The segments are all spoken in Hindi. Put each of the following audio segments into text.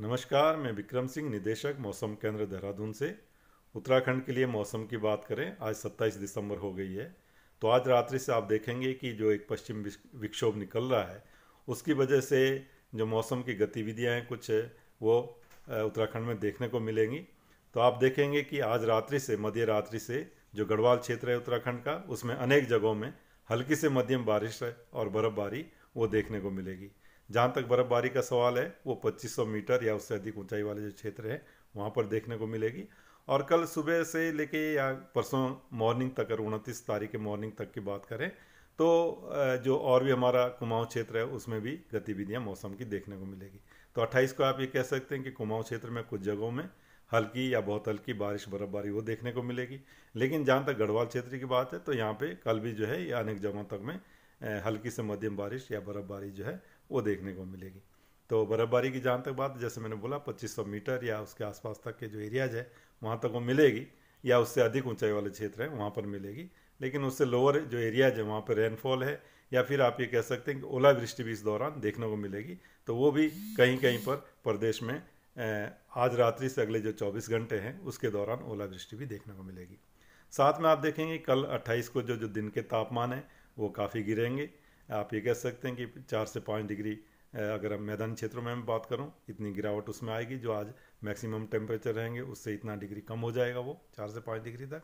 नमस्कार मैं विक्रम सिंह निदेशक मौसम केंद्र देहरादून से उत्तराखंड के लिए मौसम की बात करें आज 27 दिसंबर हो गई है तो आज रात्रि से आप देखेंगे कि जो एक पश्चिम विक्षोभ निकल रहा है उसकी वजह से जो मौसम की गतिविधियाँ हैं कुछ वो उत्तराखंड में देखने को मिलेंगी तो आप देखेंगे कि आज रात्रि से मध्य रात्रि से जो गढ़वाल क्षेत्र है उत्तराखंड का उसमें अनेक जगहों में हल्की से मध्यम बारिश और बर्फबारी वो देखने को मिलेगी जहाँ तक बर्फबारी का सवाल है वो 2500 मीटर या उससे अधिक ऊंचाई वाले जो क्षेत्र हैं वहाँ पर देखने को मिलेगी और कल सुबह से लेके या परसों मॉर्निंग तक अगर उनतीस तारीख के मॉर्निंग तक की बात करें तो जो और भी हमारा कुमाऊँ क्षेत्र है उसमें भी गतिविधियाँ मौसम की देखने को मिलेगी तो अट्ठाईस को आप ये कह सकते हैं कि कुमाऊँ क्षेत्र में कुछ जगहों में हल्की या बहुत हल्की बारिश बर्फबारी वो देखने को मिलेगी लेकिन जहाँ तक गढ़वाल क्षेत्र की बात है तो यहाँ पे कल भी जो है या अनेक जगहों तक में हल्की से मध्यम बारिश या बर्फ़बारी जो है वो देखने को मिलेगी तो बर्फ़बारी की जहाँ तक बात जैसे मैंने बोला 2500 मीटर या उसके आसपास तक के जो एरियाज है वहाँ तक वो मिलेगी या उससे अधिक ऊंचाई वाले क्षेत्र हैं वहाँ पर मिलेगी लेकिन उससे लोअर जो एरियाज है वहाँ पर रेनफॉल है या फिर आप ये कह सकते हैं कि ओलावृष्टि भी इस दौरान देखने को मिलेगी तो वो भी कहीं कहीं पर प्रदेश में आज रात्रि से अगले जो 24 घंटे हैं उसके दौरान ओलावृष्टि भी देखने को मिलेगी साथ में आप देखेंगे कल 28 को जो जो दिन के तापमान है वो काफ़ी गिरेंगे आप ये कह सकते हैं कि चार से पाँच डिग्री अगर हम मैदानी क्षेत्रों में बात करूं इतनी गिरावट उसमें आएगी जो आज मैक्सिमम टेम्परेचर रहेंगे उससे इतना डिग्री कम हो जाएगा वो चार से पाँच डिग्री तक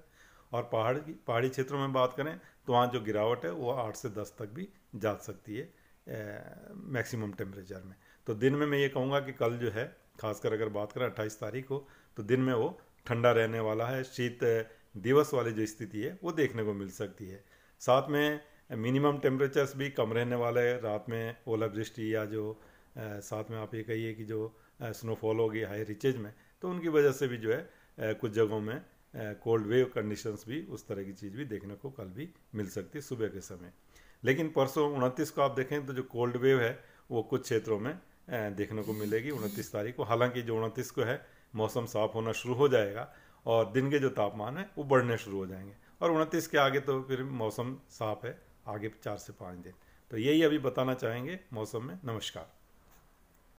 और पहाड़ की पहाड़ी क्षेत्रों में बात करें तो वहाँ जो गिरावट है वो आठ से दस तक भी जा सकती है मैक्सिमम टेम्परेचर में तो दिन में मैं ये कहूँगा कि कल जो है खासकर अगर बात करें अट्ठाईस तारीख को तो दिन में वो ठंडा रहने वाला है शीत दिवस वाली जो स्थिति है वो देखने को मिल सकती है साथ में मिनिमम टेम्परेचर्स भी कम रहने वाले हैं रात में ओलावृष्टि या जो साथ में आप ये कहिए कि जो स्नोफॉल होगी हाई रिचेज में तो उनकी वजह से भी जो है कुछ जगहों में कोल्ड वेव कंडीशंस भी उस तरह की चीज़ भी देखने को कल भी मिल सकती है सुबह के समय लेकिन परसों उनतीस को आप देखें तो जो कोल्ड वेव है वो कुछ क्षेत्रों में देखने को मिलेगी उनतीस तारीख को हालांकि जो उनतीस को है मौसम साफ होना शुरू हो जाएगा और दिन के जो तापमान है वो बढ़ने शुरू हो जाएंगे और उनतीस के आगे तो फिर मौसम साफ है आगे चार से पाँच दिन तो यही अभी बताना चाहेंगे मौसम में नमस्कार